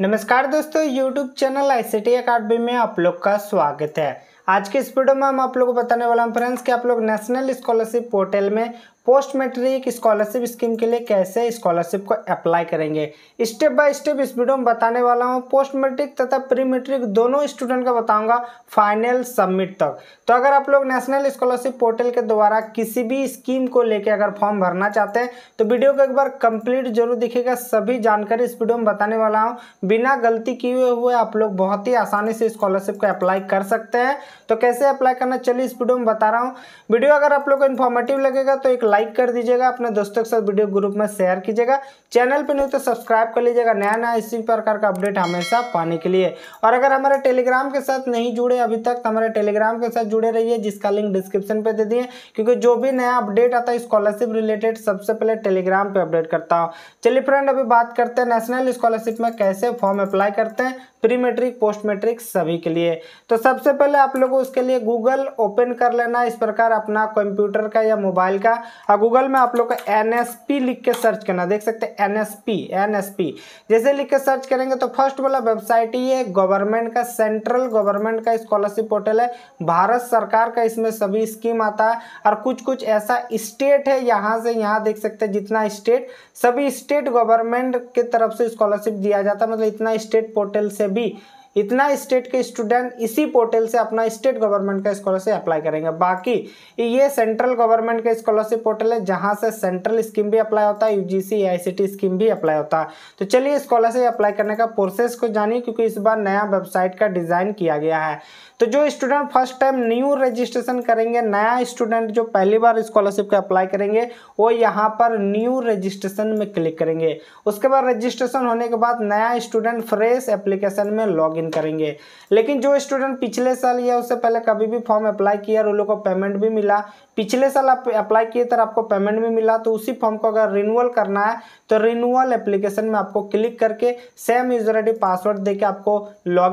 नमस्कार दोस्तों YouTube channel I C academy में आप लोग का स्वागत है आज के इस वीडियो में हम आप लोगों को बताने वाला हूँ फ्रेंड्स कि आप लोग नेशनल स्कॉलरशिप पोर्टल में पोस्ट मैट्रिक स्कॉलरशिप स्कीम के लिए कैसे स्कॉलरशिप को अप्लाई करेंगे स्टेप बाय स्टेप इस वीडियो में बताने वाला हूँ पोस्ट मैट्रिक तथा प्री मैट्रिक दोनों स्टूडेंट का बताऊंगा फाइनल सबमिट तक तो अगर आप लोग नेशनल स्कॉलरशिप पोर्टल के द्वारा किसी भी स्कीम को लेकर अगर फॉर्म भरना चाहते हैं तो वीडियो को एक बार कंप्लीट जरूर दिखेगा सभी जानकारी इस वीडियो में बताने वाला हूँ बिना गलती किए हुए आप लोग बहुत ही आसानी से स्कॉलरशिप को अप्लाई कर सकते हैं तो कैसे अप्लाई करना चलिए इस वीडियो में बता रहा हूँ वीडियो अगर आप लोग को इन्फॉर्मेटिव लगेगा तो एक लाइक लाइक कर दीजिएगा अपने दोस्तों के साथ वीडियो ग्रुप में शेयर कीजिएगा चैनल पर नहीं तो सब्सक्राइब कर लीजिएगा नया नया इसी प्रकार का अपडेट हमेशा पाने के लिए और अगर हमारे टेलीग्राम के साथ नहीं जुड़े अभी तक तो हमारे टेलीग्राम के साथ जुड़े रहिए जिसका लिंक डिस्क्रिप्शन पर दे दिए क्योंकि जो भी नया अपडेट आता है स्कॉलरशिप रिलेटेड सबसे पहले टेलीग्राम पर अपडेट करता हूँ चलिए फ्रेंड अभी बात करते हैं नेशनल स्कॉलरशिप में कैसे फॉर्म अप्लाई करते हैं प्री मेट्रिक पोस्ट मेट्रिक सभी के लिए तो सबसे पहले आप लोगों उसके लिए गूगल ओपन कर लेना इस प्रकार अपना कंप्यूटर का या मोबाइल का और हाँ, गूगल में आप लोग का एन लिख के सर्च करना देख सकते हैं एन एस जैसे लिख के सर्च करेंगे तो फर्स्ट वाला वेबसाइट ही है गवर्नमेंट का सेंट्रल गवर्नमेंट का स्कॉलरशिप पोर्टल है भारत सरकार का इसमें सभी स्कीम आता है और कुछ कुछ ऐसा स्टेट है यहाँ से यहाँ देख सकते हैं जितना स्टेट सभी स्टेट गवर्नमेंट के तरफ से स्कॉलरशिप दिया जाता है मतलब इतना स्टेट पोर्टल से भी इतना स्टेट के स्टूडेंट इसी पोर्टल से अपना स्टेट गवर्नमेंट का स्कॉलरशिप अप्लाई करेंगे बाकी ये सेंट्रल गवर्नमेंट का स्कॉलरशिप पोर्टल है जहाँ से सेंट्रल स्कीम भी अप्लाई होता है यूजीसी जी स्कीम भी अप्लाई होता है तो चलिए स्कॉलरशिप अप्लाई करने का प्रोसेस को जानिए क्योंकि इस बार नया वेबसाइट का डिज़ाइन किया गया है तो जो student first time new registration करेंगे नया स्टूडेंट जो पहली बार स्कॉलरशिप का अप्लाई करेंगे वो यहाँ पर न्यू रजिस्ट्रेशन में क्लिक करेंगे उसके बाद रजिस्ट्रेशन होने के बाद नया स्टूडेंट फ्रेश एप्लीकेशन में लॉग इन करेंगे लेकिन जो स्टूडेंट पिछले साल या उससे पहले कभी भी फॉर्म अप्लाई किया और उन लोग को पेमेंट भी मिला पिछले साल आप अप्लाई किए तो आपको पेमेंट भी मिला तो उसी फॉर्म को अगर रिन्यूअल करना है तो रिन्यूअल एप्लीकेशन में आपको क्लिक करके सेम यूजर आई पासवर्ड के आपको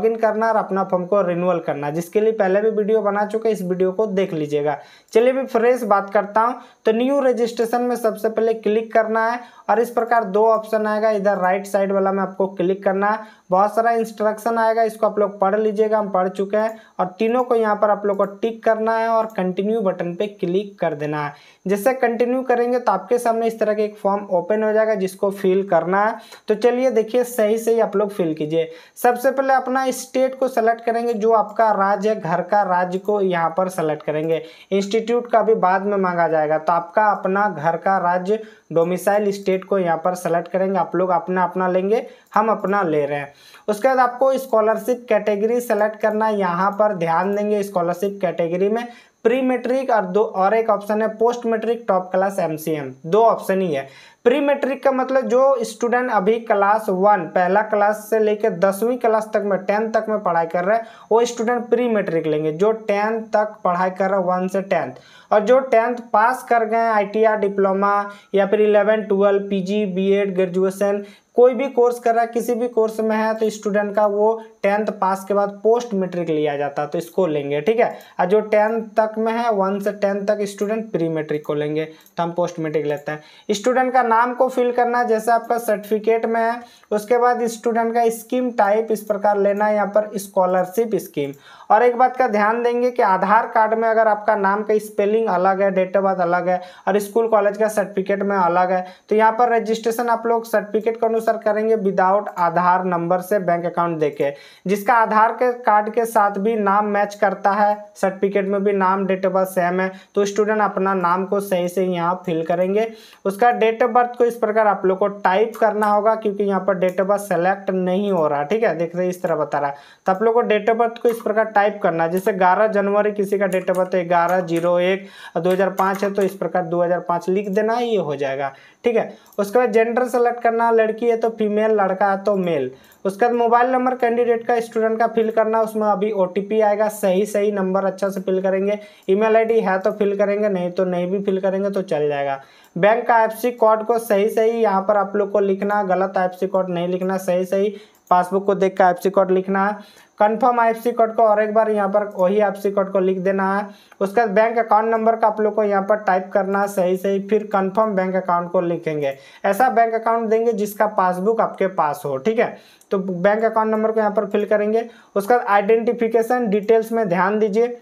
इन करना और अपना फॉर्म को रिन्यूअल करना जिसके लिए पहले भी वीडियो बना चुके इस वीडियो को देख लीजिएगा चलिए भी फ्रेश बात करता हूँ तो न्यू रजिस्ट्रेशन में सबसे पहले क्लिक करना है और इस प्रकार दो ऑप्शन आएगा इधर राइट साइड वाला में आपको क्लिक करना है बहुत सारा इंस्ट्रक्शन आएगा इसको आप लोग पढ़ लीजिएगा हम पढ़ चुके हैं और तीनों को यहाँ पर आप लोग को टिक करना है और कंटिन्यू बटन पे क्लिक कर देना है जैसे कंटिन्यू करेंगे तो आपके सामने इस तरह का एक फॉर्म ओपन हो जाएगा जिसको फिल करना है तो चलिए देखिए सही सही आप लोग फिल कीजिए सबसे पहले अपना स्टेट को सेलेक्ट करेंगे जो आपका राज्य है घर का राज्य को यहाँ पर सेलेक्ट करेंगे इंस्टीट्यूट का भी बाद में मांगा जाएगा तो आपका अपना घर का राज्य डोमिसाइल स्टेट को यहाँ पर सेलेक्ट करेंगे आप लोग अपना अपना लेंगे हम अपना ले रहे हैं उसके बाद आपको स्कॉलरशिप कैटेगरी सेलेक्ट करना है यहाँ पर ध्यान देंगे स्कॉलरशिप कैटेगरी में प्री मेट्रिक और दो और एक ऑप्शन है post matric top class MCM दो ऑप्शन ही है प्री मेट्रिक का मतलब जो स्टूडेंट अभी क्लास वन पहला क्लास से लेकर दसवीं क्लास तक में टेंथ तक में पढ़ाई कर रहे हैं वो स्टूडेंट प्री मेट्रिक लेंगे जो टेंथ तक पढ़ाई कर रहे हैं वन से टेंथ और जो टेंथ पास कर गए हैं आई टी आर डिप्लोमा या फिर eleven twelve P G B Ed graduation कोई भी कोर्स कर रहा है किसी भी कोर्स में है तो स्टूडेंट का वो टेंथ पास के बाद पोस्ट मेट्रिक लिया जाता है तो इसको लेंगे ठीक है और जो टेंथ तक में है वन से टेंथ तक स्टूडेंट प्री मेट्रिक को लेंगे तो हम पोस्ट मेट्रिक लेते हैं स्टूडेंट का नाम को फिल करना है जैसे आपका सर्टिफिकेट में है उसके बाद स्टूडेंट का स्कीम टाइप इस प्रकार लेना है यहाँ पर स्कॉलरशिप स्कीम और एक बात का ध्यान देंगे कि आधार कार्ड में अगर आपका नाम का स्पेलिंग अलग है डेट ऑफ बर्थ अलग है और स्कूल कॉलेज का सर्टिफिकेट में अलग है तो यहाँ पर रजिस्ट्रेशन आप लोग सर्टिफिकेट का आंसर करेंगे विदाउट आधार नंबर से बैंक अकाउंट देके जिसका आधार के कार्ड के साथ भी नाम मैच करता है सर्टिफिकेट में भी नाम डेट ऑफ बर्थ सेम है तो स्टूडेंट अपना नाम को सही से यहाँ फिल करेंगे उसका डेट ऑफ बर्थ को इस प्रकार आप लोग को टाइप करना होगा क्योंकि यहाँ पर डेट ऑफ बर्थ सेलेक्ट नहीं हो रहा ठीक है देख रहे इस तरह बता रहा है तो आप लोग को डेट ऑफ बर्थ को इस प्रकार टाइप करना जैसे ग्यारह जनवरी किसी का डेट ऑफ बर्थ है ग्यारह जीरो एक दो हज़ार पाँच है तो इस प्रकार दो हज़ार पाँच लिख देना ये हो जाएगा ठीक है उसके बाद जेंडर सेलेक्ट करना लड़की है तो फीमेल लड़का है तो मेल उसके बाद मोबाइल नंबर कैंडिडेट का स्टूडेंट का फिल करना उसमें अभी ओ आएगा सही सही नंबर अच्छा से फिल करेंगे ईमेल आईडी है तो फिल करेंगे नहीं तो नहीं भी फिल करेंगे तो चल जाएगा बैंक का एफ कोड को सही सही यहाँ पर आप लोग को लिखना गलत एफ कोड नहीं लिखना सही सही पासबुक को देख कर आई कोड लिखना है कन्फर्म आई कोड को और एक बार यहाँ पर वही आई कोड को लिख देना है उसके बाद बैंक अकाउंट नंबर का आप लोग को यहाँ पर टाइप करना है सही सही फिर कन्फर्म बैंक अकाउंट को लिखेंगे ऐसा बैंक अकाउंट देंगे जिसका पासबुक आपके पास हो ठीक है तो बैंक अकाउंट नंबर को यहाँ पर फिल करेंगे उसके बाद आइडेंटिफिकेशन डिटेल्स में ध्यान दीजिए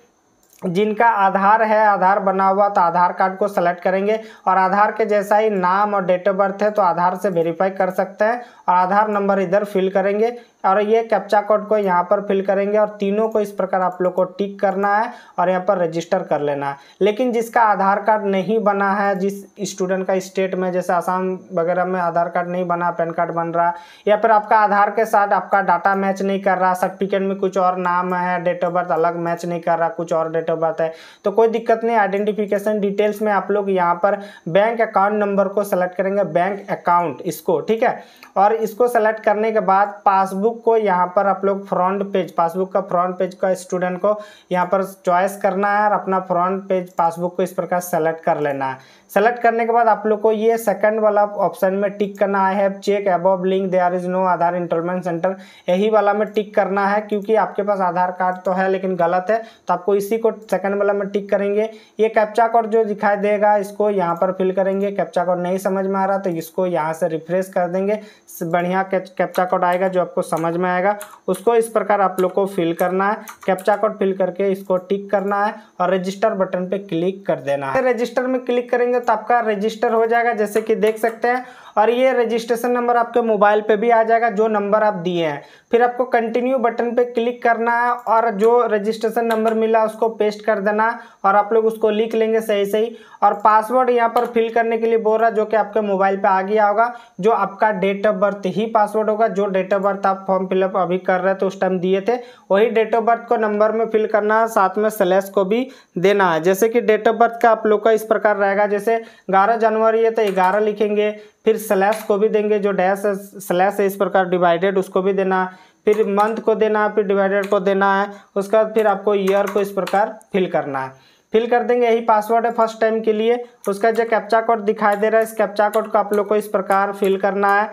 जिनका आधार है आधार बना हुआ तो आधार कार्ड को सेलेक्ट करेंगे और आधार के जैसा ही नाम और डेट ऑफ बर्थ है तो आधार से वेरीफाई कर सकते हैं और आधार नंबर इधर फिल करेंगे और ये कैप्चा कोड को यहाँ पर फिल करेंगे और तीनों को इस प्रकार आप लोग को टिक करना है और यहाँ पर रजिस्टर कर लेना है लेकिन जिसका आधार कार्ड नहीं बना है जिस स्टूडेंट का स्टेट में जैसे आसाम वगैरह में आधार कार्ड नहीं बना पैन कार्ड बन रहा या फिर आपका आधार के साथ आपका डाटा मैच नहीं कर रहा सर्टिफिकेट में कुछ और नाम है डेट ऑफ बर्थ अलग मैच नहीं कर रहा कुछ और डेट ऑफ बर्थ है तो कोई दिक्कत नहीं आइडेंटिफिकेशन डिटेल्स में आप लोग यहाँ पर बैंक अकाउंट नंबर को सेलेक्ट करेंगे बैंक अकाउंट इसको ठीक है और इसको सेलेक्ट करने के बाद पासबुक पासबुक को यहाँ पर आप लोग फ्रंट पेज पासबुक का फ्रंट पेज का स्टूडेंट को यहाँ पर चॉइस करना है और अपना फ्रंट पेज पासबुक को इस प्रकार सेलेक्ट कर लेना है सेलेक्ट करने के बाद आप लोग को ये सेकंड वाला ऑप्शन में टिक करना है check above link there is no Aadhaar enrolment centre यही वाला में टिक करना है क्योंकि आपके पास आधार कार्ड तो है लेकिन गलत है तो आपको इसी को सेकंड वाला में टिक करेंगे ये कैप्चा कोड जो दिखाई देगा इसको यहाँ पर फिल करेंगे कैप्चा कोड नहीं समझ में आ रहा तो इसको यहाँ से रिफ्रेश कर देंगे बढ़िया कैप्चा कोड आएगा जो आपको समझ समझ में आएगा उसको इस प्रकार आप लोग को फिल करना है कैप्चा कोड फिल करके इसको टिक करना है और रजिस्टर बटन पे क्लिक कर देना है रजिस्टर में क्लिक करेंगे तो आपका रजिस्टर हो जाएगा जैसे कि देख सकते हैं और ये रजिस्ट्रेशन नंबर आपके मोबाइल पे भी आ जाएगा जो नंबर आप दिए हैं फिर आपको कंटिन्यू बटन पे क्लिक करना है और जो रजिस्ट्रेशन नंबर मिला उसको पेस्ट कर देना और आप लोग उसको लिख लेंगे सही सही और पासवर्ड यहाँ पर फिल करने के लिए बोल रहा है जो कि आपके मोबाइल पे आ गया होगा जो आपका डेट ऑफ बर्थ ही पासवर्ड होगा जो डेट ऑफ बर्थ आप फॉर्म फिलअप अभी कर रहे थे उस टाइम दिए थे वही डेट ऑफ बर्थ को नंबर में फिल करना है साथ में स्लैश को भी देना है जैसे कि डेट ऑफ बर्थ का आप लोग का इस प्रकार रहेगा जैसे ग्यारह जनवरी है तो ग्यारह लिखेंगे फिर स्लैश को भी देंगे जो डैश स्लैश है इस प्रकार डिवाइडेड उसको भी देना है फिर मंथ को देना है फिर डिवाइडेड को देना है उसके बाद फिर आपको ईयर को इस प्रकार फिल करना है फिल कर देंगे यही पासवर्ड है फर्स्ट टाइम के लिए उसका जो कैप्चा कोड दिखाई दे रहा है इस कैप्चा कोड को आप लोग को इस प्रकार फिल करना है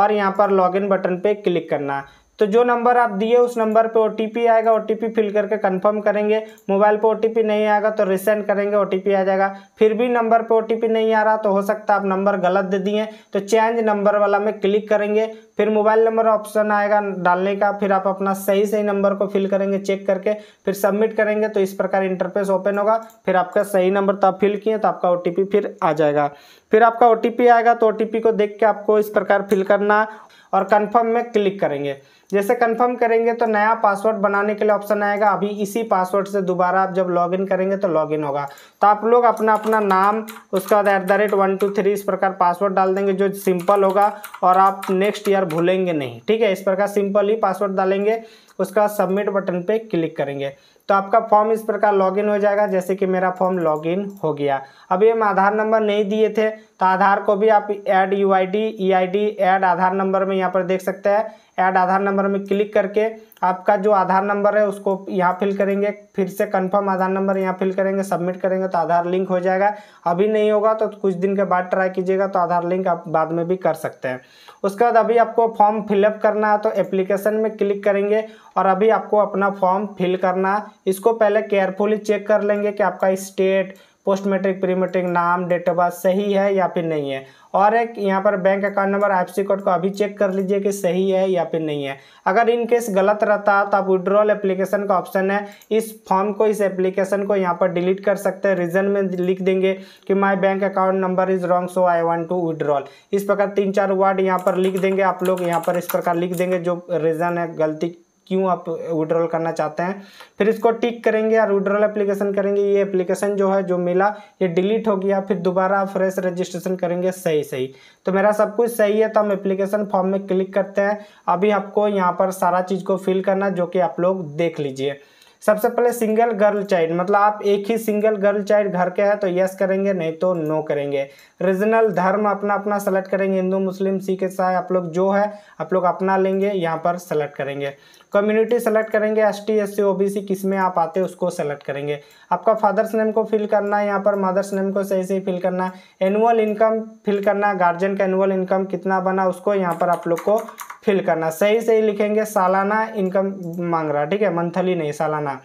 और यहाँ पर लॉगिन बटन पे क्लिक करना है तो जो नंबर आप दिए उस नंबर पे ओ आएगा ओ फिल करके कंफर्म करेंगे मोबाइल पे ओ नहीं आएगा तो रिसेंड करेंगे ओ आ जाएगा फिर भी नंबर पे ओ नहीं आ रहा तो हो सकता आप नंबर गलत दे दिए तो चेंज नंबर वाला में क्लिक करेंगे फिर मोबाइल नंबर ऑप्शन आएगा डालने का फिर आप अपना सही सही नंबर को फिल करेंगे चेक करके फिर सबमिट करेंगे तो इस प्रकार इंटरफेस ओपन होगा फिर आपका सही नंबर तो आप फिल किए तो आपका ओ फिर आ जाएगा फिर आपका ओ आएगा तो ओ को देख के आपको इस प्रकार फिल करना और कन्फर्म में क्लिक करेंगे जैसे कंफर्म करेंगे तो नया पासवर्ड बनाने के लिए ऑप्शन आएगा अभी इसी पासवर्ड से दोबारा आप जब लॉगिन करेंगे तो लॉगिन होगा तो आप लोग अपना अपना नाम उसके बाद at the rate one two three इस प्रकार पासवर्ड डाल देंगे जो सिंपल होगा और आप नेक्स्ट ईयर भूलेंगे नहीं ठीक है इस प्रकार सिंपल ही पासवर्ड डालेंगे उसके बाद सबमिट बटन पे क्लिक करेंगे तो आपका फॉर्म इस प्रकार लॉगिन हो जाएगा जैसे कि मेरा फॉर्म लॉगिन हो गया अभी हम आधार नंबर नहीं दिए थे तो आधार को भी आप add U I D E I D add Aadhaar number में यहाँ पर देख सकते हैं ऐड आधार नंबर में क्लिक करके आपका जो आधार नंबर है उसको यहाँ फिल करेंगे फिर से कंफर्म आधार नंबर यहाँ फिल करेंगे सबमिट करेंगे तो आधार लिंक हो जाएगा अभी नहीं होगा तो कुछ दिन के बाद ट्राई कीजिएगा तो आधार लिंक आप बाद में भी कर सकते हैं उसके बाद अभी आपको फॉर्म फिलअप करना है तो एप्लीकेशन में क्लिक करेंगे और अभी आपको अपना फॉर्म फिल करना इसको पहले केयरफुली चेक कर लेंगे कि आपका state post matric pre matric नाम डेट ऑफ बर्थ सही है या फिर नहीं है और एक यहाँ पर bank account number I code को अभी चेक कर लीजिए कि सही है या फिर नहीं है अगर इन केस गलत रहता है तो आप विड्रॉल एप्लीकेशन का ऑप्शन है इस फॉर्म को इस एप्लीकेशन को यहाँ पर डिलीट कर सकते हैं रीजन में लिख देंगे कि my bank account number is wrong so I want to withdrawal इस प्रकार तीन चार वर्ड यहाँ पर लिख देंगे आप लोग यहाँ पर इस प्रकार लिख देंगे जो रीजन है गलती क्यों आप विड्रॉल करना चाहते हैं फिर इसको टिक करेंगे और विड्रॉल एप्लीकेशन करेंगे ये एप्लीकेशन जो है जो मिला ये डिलीट हो गया फिर दोबारा आप फ्रेश रजिस्ट्रेशन करेंगे सही सही तो मेरा सब कुछ सही है तो हम एप्लीकेशन फॉर्म में क्लिक करते हैं अभी आपको यहाँ पर सारा चीज़ को फिल करना जो कि आप लोग देख लीजिए सबसे पहले सिंगल गर्ल चाइल्ड मतलब आप एक ही सिंगल गर्ल चाइल्ड घर के हैं तो यस करेंगे नहीं तो नो करेंगे रीजनल धर्म अपना अपना सेलेक्ट करेंगे हिंदू मुस्लिम सिख ईसाई आप लोग जो है आप लोग अपना लेंगे यहाँ पर सेलेक्ट करेंगे कम्युनिटी सेलेक्ट करेंगे S T S C O B C किस में आप आते हैं उसको सेलेक्ट करेंगे आपका फादर्स नेम को फिल करना है यहाँ पर मदर्स नेम को सही सही फिल करना है एनुअल इनकम फिल करना है गार्जियन का एनुअल इनकम कितना बना उसको यहाँ पर आप लोग को फिल करना सही सही लिखेंगे सालाना इनकम मांग रहा ठीक है मंथली नहीं सालाना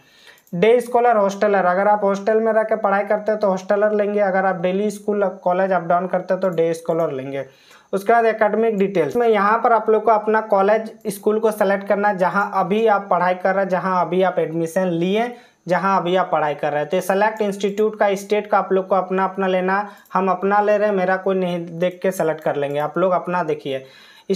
डे स्कॉलर हॉस्टलर अगर आप हॉस्टल में रह कर पढ़ाई करते हैं तो हॉस्टलर लेंगे अगर आप daily school college up down करते हैं तो डे स्कॉलर लेंगे उसके बाद एकेडमिक डिटेल्स में यहाँ पर आप लोग को अपना कॉलेज स्कूल को सेलेक्ट करना है जहाँ अभी आप पढ़ाई कर रहे हैं जहाँ अभी आप एडमिशन लिए जहाँ अभी आप पढ़ाई कर रहे हैं तो सेलेक्ट इंस्टीट्यूट का स्टेट का आप लोग को अपना अपना लेना हम अपना ले रहे हैं मेरा कोई नहीं देख के सेलेक्ट कर लेंगे आप लोग अपना देखिए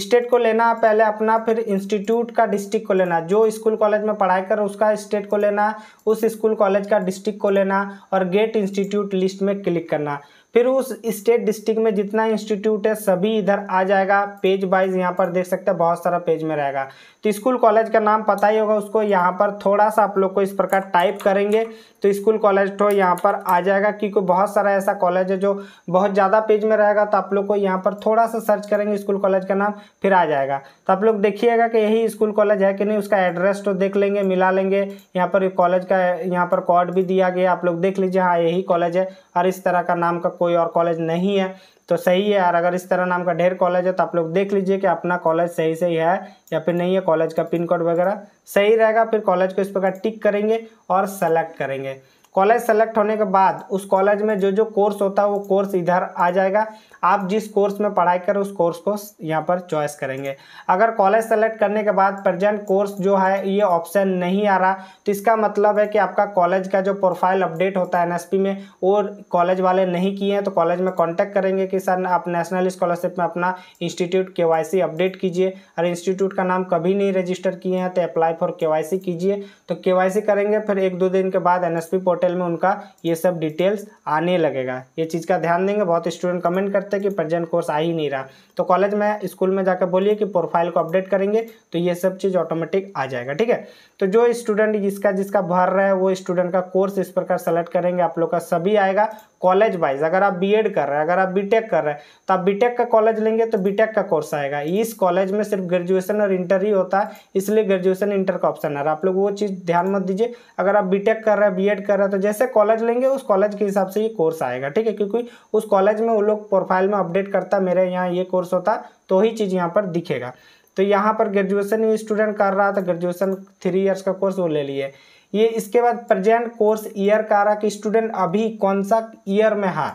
स्टेट को लेना पहले अपना फिर इंस्टीट्यूट का डिस्ट्रिक्ट को लेना जो स्कूल कॉलेज में पढ़ाई कर उसका स्टेट को लेना उस स्कूल कॉलेज का डिस्ट्रिक्ट को लेना और गेट इंस्टीट्यूट लिस्ट में क्लिक करना फिर उस स्टेट डिस्ट्रिक्ट में जितना इंस्टीट्यूट है सभी इधर आ जाएगा पेज वाइज यहाँ पर देख सकते हैं बहुत सारा पेज में रहेगा तो स्कूल कॉलेज का नाम पता ही होगा उसको यहाँ पर थोड़ा सा आप लोग को इस प्रकार टाइप करेंगे तो स्कूल कॉलेज तो यहाँ पर आ जाएगा क्योंकि बहुत सारा ऐसा कॉलेज है जो बहुत ज़्यादा पेज में रहेगा तो आप लोग को यहाँ पर थोड़ा सा सर्च करेंगे स्कूल कॉलेज का नाम फिर आ जाएगा तो आप लोग देखिएगा कि यही स्कूल कॉलेज है कि नहीं उसका एड्रेस तो देख लेंगे मिला लेंगे यहाँ पर कॉलेज का यहाँ पर कॉड भी दिया गया आप लोग देख लीजिए हाँ यही कॉलेज है और इस तरह का नाम का कोई और कॉलेज नहीं है तो सही है यार अगर इस तरह नाम का ढेर कॉलेज है तो आप लोग देख लीजिए कि अपना कॉलेज सही सही है या फिर नहीं है कॉलेज का पिन कोड वगैरह सही रहेगा फिर कॉलेज को इस प्रकार टिक करेंगे और सेलेक्ट करेंगे कॉलेज सेलेक्ट होने के बाद उस कॉलेज में जो जो कोर्स होता है वो कोर्स इधर आ जाएगा आप जिस कोर्स में पढ़ाई करें उस कोर्स को यहाँ पर चॉइस करेंगे अगर कॉलेज सेलेक्ट करने के बाद प्रेजेंट कोर्स जो है ये ऑप्शन नहीं आ रहा तो इसका मतलब है कि आपका कॉलेज का जो प्रोफाइल अपडेट होता है एनएसपी में वो कॉलेज वाले नहीं किए हैं तो कॉलेज में कॉन्टैक्ट करेंगे कि सर आप नेशनल स्कॉलरशिप में अपना इंस्टीट्यूट के अपडेट कीजिए और इंस्टीट्यूट का नाम कभी नहीं रजिस्टर किए हैं तो अप्लाई फॉर के कीजिए तो के करेंगे फिर एक दो दिन के बाद एन पोर्टल में उनका ये सब डिटेल्स आने लगेगा ये चीज़ का ध्यान देंगे बहुत स्टूडेंट कमेंट करते सकता कि प्रेजेंट कोर्स आ ही नहीं रहा तो कॉलेज में स्कूल में जाकर बोलिए कि प्रोफाइल को अपडेट करेंगे तो ये सब चीज़ ऑटोमेटिक आ जाएगा ठीक है तो जो स्टूडेंट जिसका जिसका भर रहा है वो स्टूडेंट का कोर्स इस प्रकार सेलेक्ट करेंगे आप लोग का सभी आएगा कॉलेज वाइज अगर आप बीएड कर रहे हैं अगर आप बीटेक कर रहे हैं तो आप बीटेक का कॉलेज लेंगे तो बीटेक का कोर्स आएगा इस कॉलेज में सिर्फ ग्रेजुएशन और इंटर ही होता है इसलिए ग्रेजुएशन इंटर का ऑप्शन है आप लोग वो चीज़ ध्यान मत दीजिए अगर आप बीटेक कर रहे हैं बीएड कर रहे हैं तो जैसे कॉलेज लेंगे उस कॉलेज के हिसाब से ये कोर्स आएगा ठीक है क्योंकि उस कॉलेज में वो लोग प्रोफाइल में अपडेट करता मेरे यहाँ ये कोर्स होता तो ही चीज़ यहाँ पर दिखेगा तो यहाँ पर ग्रेजुएशन स्टूडेंट कर रहा था ग्रेजुएशन थ्री इयर्स का कोर्स वो ले लिए ये इसके बाद प्रेजेंट कोर्स ईयर का आ रहा कि स्टूडेंट अभी कौन सा ईयर में है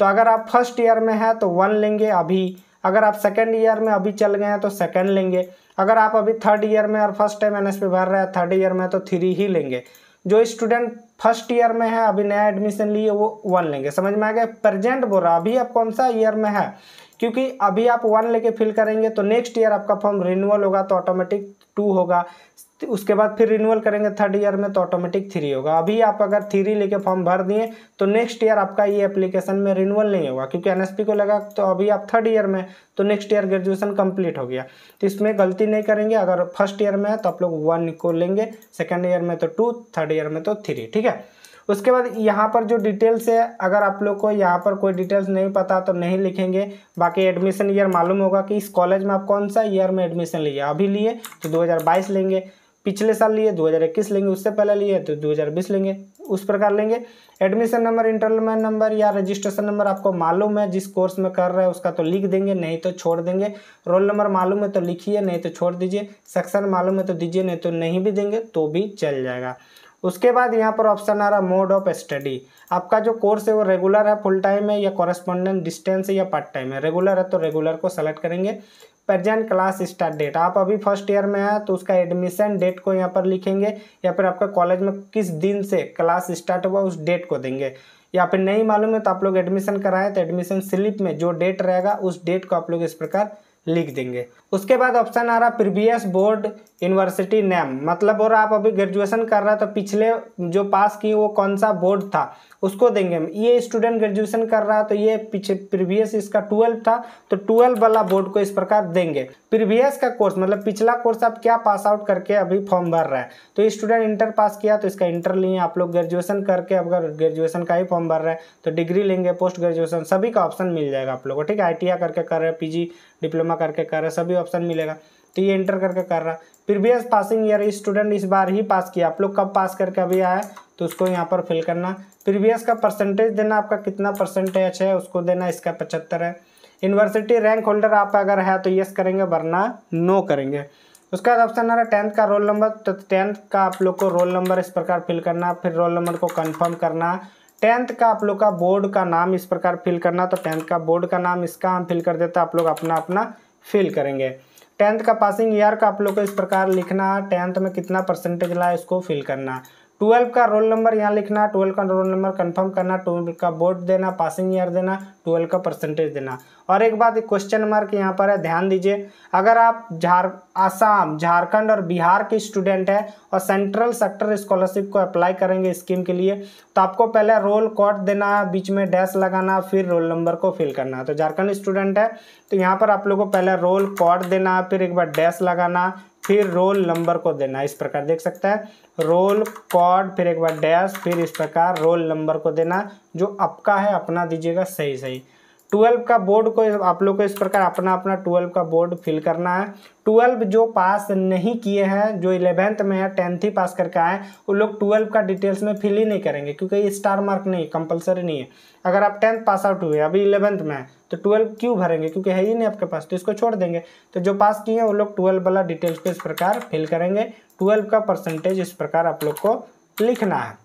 तो अगर आप फर्स्ट ईयर में हैं तो वन लेंगे अभी अगर आप सेकेंड ईयर में अभी चल गए हैं तो सेकेंड लेंगे अगर आप अभी थर्ड ईयर में और first time N S P भर रहे हैं थर्ड ईयर में तो थ्री ही लेंगे जो स्टूडेंट फर्स्ट ईयर में है अभी नया एडमिशन लिए वो वन लेंगे समझ में आ गया प्रेजेंट बोल रहा अभी आप कौन सा ईयर में है क्योंकि अभी आप वन लेके फिल करेंगे तो नेक्स्ट ईयर आपका फॉर्म रिन्यूअल होगा तो ऑटोमेटिक टू होगा तो उसके बाद फिर रिन्यूअल करेंगे थर्ड ईयर में तो ऑटोमेटिक थ्री होगा अभी आप अगर थ्री लेके फॉर्म भर दिए तो नेक्स्ट ईयर आपका ये एप्लीकेशन में रिन्यूअल नहीं होगा क्योंकि एनएसपी को लगा तो अभी आप थर्ड ईयर में तो नेक्स्ट ईयर ग्रेजुएशन कंप्लीट हो गया तो इसमें गलती नहीं करेंगे अगर फर्स्ट ईयर में है तो आप लोग वन को लेंगे सेकेंड ईयर में तो टू थर्ड ईयर में तो थ्री ठीक है उसके बाद यहाँ पर जो डिटेल्स है अगर आप लोग को यहाँ पर कोई डिटेल्स नहीं पता तो नहीं लिखेंगे बाकी एडमिशन ईयर मालूम होगा कि इस कॉलेज में आप कौन सा ईयर में एडमिशन लिए अभी लिए तो 2022 लेंगे पिछले साल लिए 2021 लेंगे उससे पहले लिए तो 2020 लेंगे उस प्रकार लेंगे एडमिशन नंबर इंटरमेंट नंबर या रजिस्ट्रेशन नंबर आपको मालूम है जिस कोर्स में कर रहे हैं उसका तो लिख देंगे नहीं तो छोड़ देंगे रोल नंबर मालूम है तो लिखिए नहीं तो छोड़ दीजिए सेक्शन मालूम है तो दीजिए नहीं तो नहीं भी देंगे तो भी चल जाएगा उसके बाद यहाँ पर ऑप्शन आ रहा मोड ऑफ स्टडी आपका जो कोर्स है वो रेगुलर है फुल टाइम है या कॉरेस्पॉन्डेंट डिस्टेंस है या पार्ट टाइम है रेगुलर है तो रेगुलर को सेलेक्ट करेंगे प्रेजेंट क्लास स्टार्ट डेट आप अभी फर्स्ट ईयर में आए तो उसका एडमिशन डेट को यहाँ पर लिखेंगे या फिर आपका कॉलेज में किस दिन से क्लास स्टार्ट हुआ उस डेट को देंगे या फिर नहीं मालूम है तो आप लोग एडमिशन कराएं तो एडमिशन स्लिप में जो डेट रहेगा उस डेट को आप लोग इस प्रकार लिख देंगे उसके बाद ऑप्शन आ रहा प्रीवियस बोर्ड यूनिवर्सिटी नेम मतलब और आप अभी ग्रेजुएशन कर रहे हैं तो पिछले जो पास की वो कौन सा बोर्ड था उसको देंगे ये स्टूडेंट ग्रेजुएशन कर रहा है तो ये पीछे प्रीवियस इसका ट्वेल्व था तो ट्वेल्व वाला बोर्ड को इस प्रकार देंगे प्रीवियस का कोर्स मतलब पिछला कोर्स आप क्या पास आउट करके अभी फॉर्म भर रहे हैं तो स्टूडेंट इंटर पास किया तो इसका इंटर लिए आप लोग ग्रेजुएशन करके अगर ग्रेजुएशन का ही फॉर्म भर रहे हैं तो डिग्री लेंगे पोस्ट ग्रेजुएशन सभी का ऑप्शन मिल जाएगा आप लोग को ठीक है आई करके कर रहे हैं पी डिप्लोमा करके कर रहे हैं सभी ऑप्शन मिलेगा तो ये इंटर करके कर रहा है प्रीवियस पासिंग ईयर स्टूडेंट इस बार ही पास किया आप लोग कब पास करके अभी आया तो उसको यहाँ पर फिल करना प्रीवियस का परसेंटेज देना आपका कितना परसेंटेज है उसको देना इसका पचहत्तर है यूनिवर्सिटी रैंक होल्डर आप अगर है तो यस करेंगे वरना नो करेंगे उसके बाद ऑप्शन आ रहा है टेंथ का रोल नंबर तो टेंथ का आप लोग को रोल नंबर इस प्रकार फिल करना फिर रोल नंबर को कंफर्म करना टेंथ का आप लोग का बोर्ड का नाम इस प्रकार फिल करना तो टेंथ का बोर्ड का नाम इसका हम फिल कर देते हैं आप लोग अपना अपना फिल करेंगे टेंथ का पासिंग ईयर का आप लोग को इस प्रकार लिखना टेंथ में कितना परसेंटेज लाया इसको फिल करना ट्वेल्व का रोल नंबर यहाँ लिखना ट्वेल्व का रोल नंबर कंफर्म करना ट्वेल्व का बोर्ड देना पासिंग ईयर देना ट्वेल्व का परसेंटेज देना और एक बात क्वेश्चन मार्क यहाँ पर है ध्यान दीजिए अगर आप झार आसाम झारखंड और बिहार के स्टूडेंट हैं और सेंट्रल सेक्टर स्कॉलरशिप को अप्लाई करेंगे स्कीम के लिए तो आपको पहले रोल कोड देना बीच में डैश लगाना फिर रोल नंबर को फिल करना तो झारखंड स्टूडेंट है तो यहाँ पर आप लोग को पहले रोल कोड देना फिर एक बार डैश लगाना फिर रोल नंबर को देना इस प्रकार देख सकता है रोल कॉड फिर एक बार डैश फिर इस प्रकार रोल नंबर को देना जो आपका है अपना दीजिएगा सही सही ट्वेल्व का बोर्ड को आप लोग को इस प्रकार अपना अपना ट्वेल्व का बोर्ड फिल करना है ट्वेल्व जो पास नहीं किए हैं जो इलेवेंथ में है टेंथ ही पास करके आए वो लोग ट्वेल्व का डिटेल्स में फिल ही नहीं करेंगे क्योंकि स्टार मार्क नहीं कंपलसरी नहीं है अगर आप टेंथ पास आउट हुए अभी इलेवंथ में है तो ट्वेल्व क्यों भरेंगे क्योंकि है ही नहीं आपके पास तो इसको छोड़ देंगे तो जो पास किए हैं वो लोग ट्वेल्व वाला डिटेल्स को इस प्रकार फिल करेंगे ट्वेल्व का परसेंटेज इस प्रकार आप लोग को लिखना है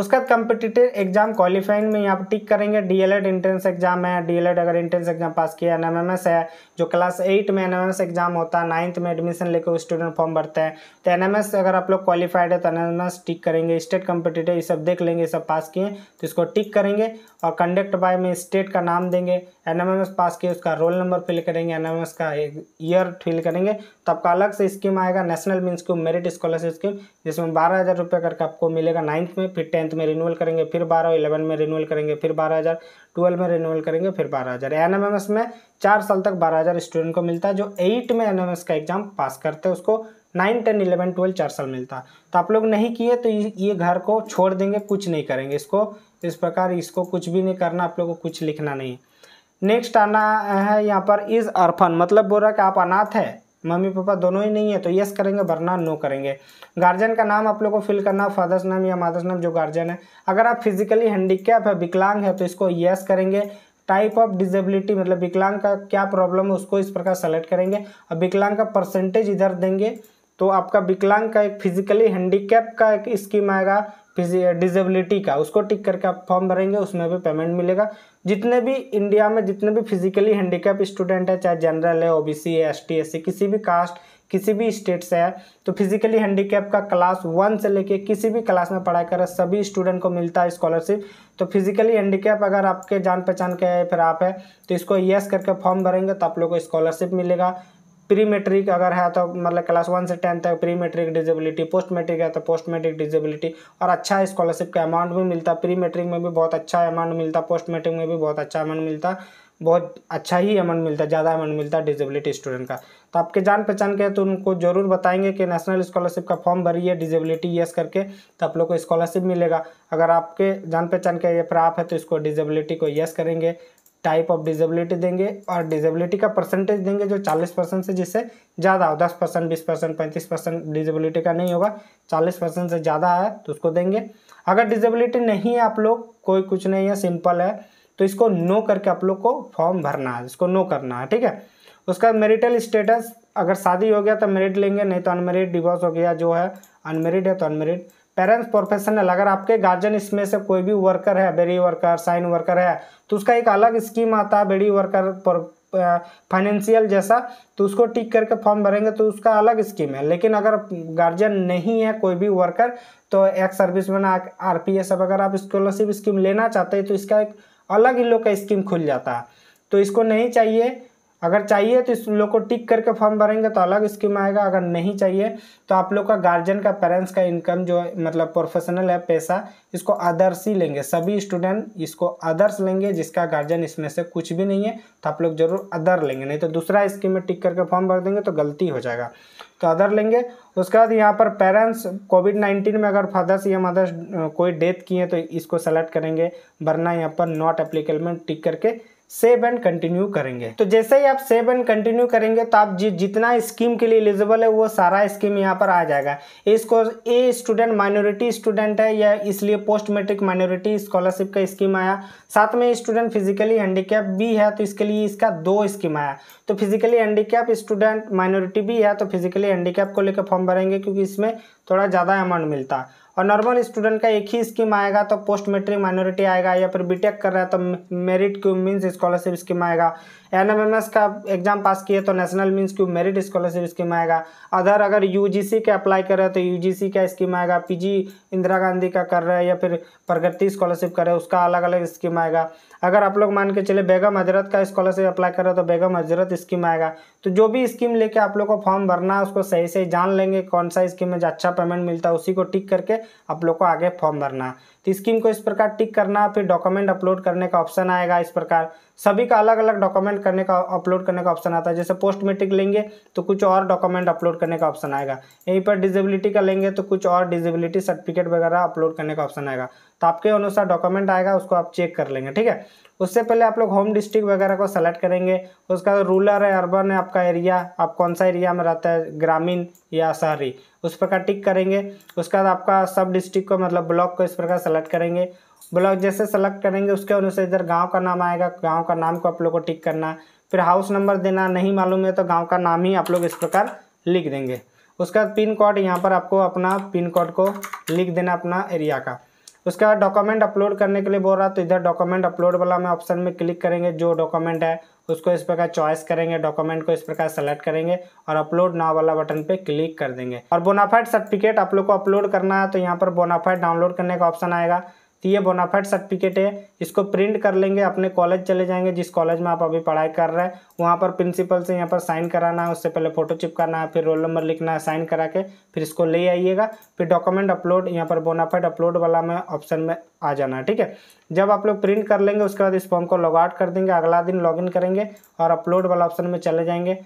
उसके बाद कम्पिटिटिव एग्जाम क्वालिफाइंग में यहाँ पर टिक करेंगे डी एड एंट्रेंस एग्जाम है एड अगर एंट्रेंस एग्जाम पास किया एस है जो क्लास एट में एस एग्जाम होता है नाइन्थ में एडमिशन लेकर स्टूडेंट फॉर्म भरते हैं तो एस अगर आप लोग क्वालिफाइड है तो एस टिक करेंगे स्टेट कम्पिटिटिव ये सब देख लेंगे ये सब पास किए तो इसको टिक करेंगे और कंडक्ट बाय में स्टेट का नाम देंगे एस पास किए उसका रोल नंबर फिल करेंगे एस का ईयर फिल करेंगे तो आपका अलग से स्कीम आएगा national mean scheme merit scholarship scheme जिसमें बारह हज़ार रुपये करके आपको मिलेगा नाइन्थ में फिर टेंथ टेंथ में रिन्यूअल करेंगे फिर बारह इलेवन में रिन्यूअल करेंगे फिर बारह हज़ार ट्वेल्व में रिन्यूअल करेंगे फिर बारह हज़ार एन में चार साल तक बारह हज़ार स्टूडेंट को मिलता है जो एट में एन का एग्ज़ाम पास करते हैं उसको नाइन टेन इलेवन ट्वेल्व चार साल मिलता है तो आप लोग नहीं किए तो ये घर को छोड़ देंगे कुछ नहीं करेंगे इसको इस प्रकार इसको कुछ भी नहीं करना आप लोग को कुछ लिखना नहीं नेक्स्ट आना है यहाँ पर इज़ अर्फन मतलब बोल रहा है कि आप अनाथ है मम्मी पापा दोनों ही नहीं है तो यस करेंगे वरना नो करेंगे गार्जियन का नाम आप लोग को फिल करना फादर्स नाम या मादर्स नाम जो गार्जियन है अगर आप फिजिकली हैंडीकैप है विकलांग है तो इसको यस करेंगे टाइप ऑफ डिजेबिलिटी मतलब विकलांग का क्या प्रॉब्लम है उसको इस प्रकार सेलेक्ट करेंगे और विकलांग का परसेंटेज इधर देंगे तो आपका विकलांग का एक फिजिकली हैंडीकैप का एक स्कीम आएगा डिजेबिलिटी का उसको टिक करके आप फॉर्म भरेंगे उसमें भी पेमेंट मिलेगा जितने भी इंडिया में जितने भी फिजिकली हैंडीकैप स्टूडेंट है चाहे जनरल है ओबीसी है एसटी एससी किसी भी कास्ट किसी भी स्टेट से है तो फिजिकली हैंडीकैप का क्लास वन से लेके किसी भी क्लास में पढ़ाई कर सभी स्टूडेंट को मिलता है स्कॉलरशिप तो फिजिकली हैंडीकैप अगर आपके जान पहचान के फिर आप है तो इसको यस करके फॉर्म भरेंगे तो आप लोग को स्कॉलरशिप मिलेगा प्री मेट्रिक अगर है तो मतलब क्लास वन से टेंथ तक pre matric disability post matric है तो पोस्ट मेट्रिक डिजेबिलिटी और अच्छा स्कॉलरशिप का अमाउंट भी मिलता प्री मेट्रिक में भी बहुत अच्छा अमाउंट मिलता पोस्ट मेट्रिक में भी बहुत अच्छा अमाउंट मिलता बहुत अच्छा ही अमाउंट मिलता है ज़्यादा अमाउंट मिलता है डिजेबिलिटी स्टूडेंट का तो आपके जान पहचान के तो उनको ज़रूर बताएंगे कि नेशनल स्कॉलरशिप का फॉर्म भरिए डिजेबिलिटी यस करके तो आप लोग को स्कॉलरशिप मिलेगा अगर आपके जान पहचान के ये आप है तो इसको डिजेबिलिटी को यस करेंगे टाइप ऑफ डिजेबिलिटी देंगे और डिजेबिलिटी का परसेंटेज देंगे जो 40 परसेंट से जिससे ज़्यादा हो 10 परसेंट बीस परसेंट पैंतीस परसेंट डिजेबिलिटी का नहीं होगा 40 परसेंट से ज़्यादा है तो उसको देंगे अगर डिजेबिलिटी नहीं है आप लोग कोई कुछ नहीं है सिंपल है तो इसको नो करके आप लोग को फॉर्म भरना है इसको नो करना है ठीक है उसका मेरिटल स्टेटस अगर शादी हो गया तो मेरिड लेंगे नहीं तो अनमेरिड डिवोर्स हो गया जो है अनमेरिड है तो अनमेरिड पेरेंट्स प्रोफेशनल अगर आपके गार्जियन इसमें से कोई भी वर्कर है बेरी वर्कर साइन वर्कर है तो उसका एक अलग स्कीम आता है बेरी वर्कर फाइनेंशियल जैसा तो उसको टिक करके फॉर्म भरेंगे तो उसका अलग स्कीम है लेकिन अगर गार्जियन नहीं है कोई भी वर्कर तो एक service man R P S अगर आप स्कॉलरशिप स्कीम लेना चाहते हैं तो इसका एक अलग ही लोग का स्कीम खुल जाता है तो इसको नहीं चाहिए अगर चाहिए तो इस लोग को टिक करके फॉर्म भरेंगे तो अलग स्कीम आएगा अगर नहीं चाहिए तो आप लोग का गार्जियन का पेरेंट्स का इनकम जो मतलब प्रोफेशनल है पैसा इसको अदर्स ही लेंगे सभी स्टूडेंट इसको अदर्स लेंगे जिसका गार्जियन इसमें से कुछ भी नहीं है तो आप लोग जरूर अदर लेंगे नहीं तो दूसरा स्कीम में टिक करके फॉर्म भर देंगे तो गलती हो जाएगा तो अदर लेंगे उसके बाद यहाँ पर पेरेंट्स कोविड नाइन्टीन में अगर फादर्स या मदर्स कोई डेथ की है तो इसको सेलेक्ट करेंगे वरना यहाँ पर नॉट एप्लीकेबल टिक करके सेव एंड कंटिन्यू करेंगे तो जैसे ही आप सेव एंड कंटिन्यू करेंगे तो आप जि, जितना स्कीम के लिए एलिजिबल है वो सारा स्कीम यहाँ पर आ जाएगा इसको ए स्टूडेंट माइनॉरिटी स्टूडेंट है या इसलिए पोस्ट मेट्रिक माइनॉरिटी स्कॉलरशिप का स्कीम आया साथ में स्टूडेंट फिजिकली हैंडीकैप भी है तो इसके लिए इसका दो स्कीम आया तो फिजिकली हैंडीकैप स्टूडेंट माइनॉरिटी भी है तो फिजिकली हैंडीकैप को लेकर फॉर्म भरेंगे क्योंकि इसमें थोड़ा ज़्यादा अमाउंट मिलता है और नॉर्मल स्टूडेंट का एक ही स्कीम आएगा तो पोस्ट मेट्रिक माइनॉरिटी आएगा या फिर बीटेक कर रहा है तो merit cum means scholarship scheme आएगा एन का एग्जाम पास किए तो national means cum merit scholarship scheme आएगा अदर अगर यू के अप्लाई कर रहे हो तो यू का स्कीम आएगा पी इंदिरा गांधी का कर रहे हैं या फिर प्रगति स्कॉलरशिप कर रहे उसका अलग अलग स्कीम आएगा अगर आप लोग मान के चले बेगम हजरत का स्कॉलरशिप अप्लाई कर रहे तो बेगम हजरत स्कीम आएगा तो जो भी स्कीम लेके आप लोग को फॉर्म भरना है उसको सही सही जान लेंगे कौन सा स्कीम में अच्छा पेमेंट मिलता है उसी को टिक करके आप लोग को आगे फॉर्म भरना है तो स्कीम को इस प्रकार टिक करना फिर डॉक्यूमेंट अपलोड करने का ऑप्शन आएगा इस प्रकार सभी का अलग अलग डॉक्यूमेंट करने का अपलोड करने का ऑप्शन आता है जैसे पोस्ट मेट्रिक लेंगे तो कुछ और डॉक्यूमेंट अपलोड करने का ऑप्शन आएगा यहीं पर डिजेबिलिटी का लेंगे तो कुछ और डिजेबिलिटी सर्टिफिकेट वगैरह अपलोड करने का ऑप्शन आएगा तो आपके अनुसार डॉक्यूमेंट आएगा उसको आप चेक कर लेंगे ठीक है उससे पहले आप लोग होम डिस्ट्रिक्ट वगैरह को सेलेक्ट करेंगे उसका रूरल है अर्बन है आपका एरिया आप कौन सा एरिया में रहता है ग्रामीण या शहरी उस प्रकार टिक करेंगे उसके बाद आपका सब डिस्ट्रिक्ट को मतलब ब्लॉक को इस प्रकार सेलेक्ट करेंगे ब्लॉक जैसे सेलेक्ट करेंगे उसके अनुसार इधर गांव का नाम आएगा गांव का नाम को आप लोग को टिक करना है फिर हाउस नंबर देना नहीं मालूम है तो गांव का नाम ही आप लोग इस प्रकार लिख देंगे उसके बाद पिन कोड यहाँ पर आपको अपना पिन कोड को लिख देना अपना एरिया का उसके बाद डॉक्यूमेंट अपलोड करने के लिए बोल रहा तो इधर डॉक्यूमेंट अपलोड वाला में ऑप्शन में क्लिक करेंगे जो डॉक्यूमेंट है उसको इस प्रकार चॉइस करेंगे डॉक्यूमेंट को इस प्रकार सेलेक्ट करेंगे और अपलोड नाव वाला बटन पे क्लिक कर देंगे और बोनाफाइड सर्टिफिकेट आप लोग को अपलोड करना है तो यहाँ पर बोनाफाइड डाउनलोड करने का ऑप्शन आएगा तो ये बोनाफाइड सर्टिफिकेट है इसको प्रिंट कर लेंगे अपने कॉलेज चले जाएंगे जिस कॉलेज में आप अभी पढ़ाई कर रहे हैं वहाँ पर प्रिंसिपल से यहाँ पर साइन कराना है उससे पहले फ़ोटो चिपकाना है फिर रोल नंबर लिखना है साइन करा के फिर इसको ले आइएगा फिर डॉक्यूमेंट अपलोड यहाँ पर बोनाफाइड अपलोड वाला में ऑप्शन में आ जाना है ठीक है जब आप लोग प्रिंट कर लेंगे उसके बाद इस फॉर्म को लॉग आउट कर देंगे अगला दिन लॉगिन करेंगे और अपलोड वाला ऑप्शन में चले जाएंगे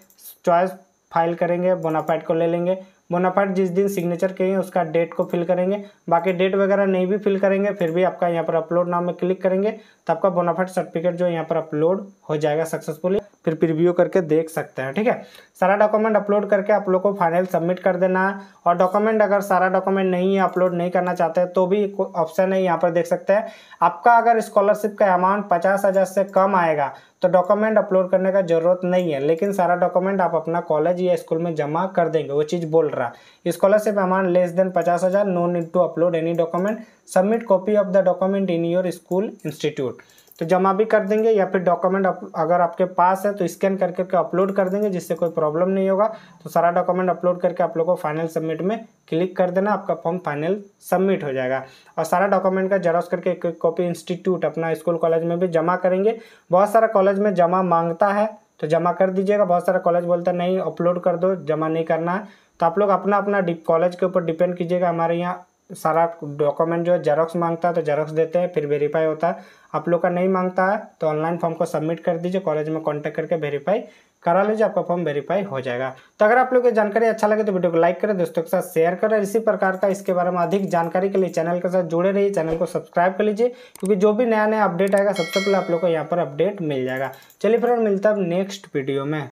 चॉइस फाइल करेंगे बोनाफाइड को ले लेंगे बोनाफाइड जिस दिन सिग्नेचर किए हैं उसका डेट को फिल करेंगे बाकी डेट वगैरह नहीं भी फिल करेंगे फिर भी आपका यहाँ पर अपलोड नाम में क्लिक करेंगे तो आपका बोनाफाइड सर्टिफिकेट जो यहाँ पर अपलोड हो जाएगा सक्सेसफुली फिर प्रिव्यू करके देख सकते हैं ठीक है सारा डॉक्यूमेंट अपलोड करके आप लोग को फाइनल सबमिट कर देना है और डॉक्यूमेंट अगर सारा डॉक्यूमेंट नहीं है अपलोड नहीं करना चाहते तो भी ऑप्शन है यहाँ पर देख सकते हैं आपका अगर स्कॉलरशिप का अमाउंट पचास हज़ार से कम आएगा तो डॉक्यूमेंट अपलोड करने का ज़रूरत नहीं है लेकिन सारा डॉक्यूमेंट आप अपना कॉलेज या स्कूल में जमा कर देंगे वो चीज़ बोल रहा स्कॉलरशिप अमाउंट लेस देन पचास हज़ार no need to upload any document submit copy of the document in your school institute तो जमा भी कर देंगे या फिर डॉक्यूमेंट अगर आपके पास है तो स्कैन करके अपलोड कर देंगे जिससे कोई प्रॉब्लम नहीं होगा तो सारा डॉक्यूमेंट अपलोड करके आप लोग को फाइनल सबमिट में क्लिक कर देना आपका फॉर्म फाइनल सबमिट हो जाएगा और सारा डॉक्यूमेंट का जेरोस करके एक कॉपी इंस्टीट्यूट अपना स्कूल कॉलेज में भी जमा करेंगे बहुत सारा कॉलेज में जमा मांगता है तो जमा कर दीजिएगा बहुत सारा कॉलेज बोलता है नहीं अपलोड कर दो जमा नहीं करना है तो आप लोग अपना अपना कॉलेज के ऊपर डिपेंड कीजिएगा हमारे यहाँ सारा डॉक्यूमेंट जो है जेरोक्स मांगता है तो जेरोक्स देते हैं फिर वेरीफाई होता है आप लोग का नहीं मांगता है तो ऑनलाइन फॉर्म को सबमिट कर दीजिए कॉलेज में कॉन्टैक्ट करके वेरीफाई करा लीजिए आपका फॉर्म वेरीफाई हो जाएगा तो अगर आप लोग को जानकारी अच्छा लगे तो वीडियो को लाइक करें दोस्तों के साथ शेयर करें इसी प्रकार का इसके बारे में अधिक जानकारी के लिए चैनल के साथ जुड़े रहिए चैनल को सब्सक्राइब कर लीजिए क्योंकि जो भी नया नया अपडेट आएगा सबसे पहले आप लोग को यहाँ पर अपडेट मिल जाएगा चलिए फिर मिलता है नेक्स्ट वीडियो में